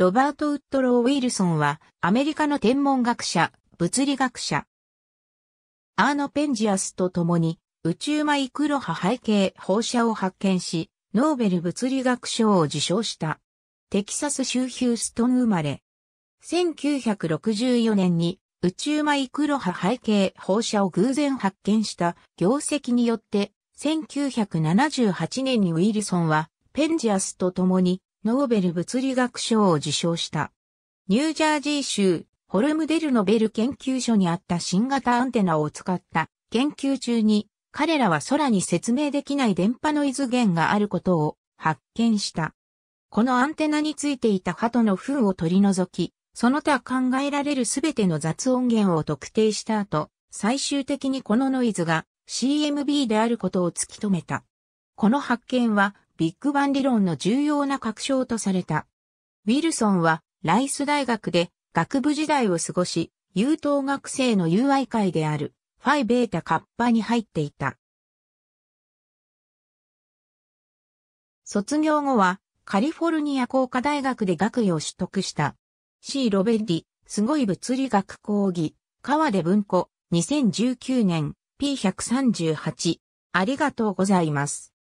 ロバート・ウッドロー・ウィルソンは、アメリカの天文学者、物理学者。アーノ・ペンジアスと共に、宇宙マイクロ波背景放射を発見し、ノーベル物理学賞を受賞した。テキサス州ヒューストン生まれ。1964年に宇宙マイクロ波背景放射を偶然発見した業績によって1978年にウィルソンはペンジアスと共にノーベル物理学賞を受賞した。ニュージャージー州、ホルムデルノベル研究所にあった新型アンテナを使った研究中に、彼らは空に説明できない電波ノイズ源があることを発見した。このアンテナについていた鳩の糞を取り除き、その他考えられるすべての雑音源を特定した後、最終的にこのノイズが CMB であることを突き止めた。この発見はビッグバン理論の重要な確証とされた。ウィルソンはライス大学で学部時代を過ごし、優等学生の友愛会であるファイベータカッパに入っていた。卒業後はカリフォルニア工科大学で学位を取得した。C. ロベッリ、すごい物理学講義、川で文庫、2019年、P138。ありがとうございます。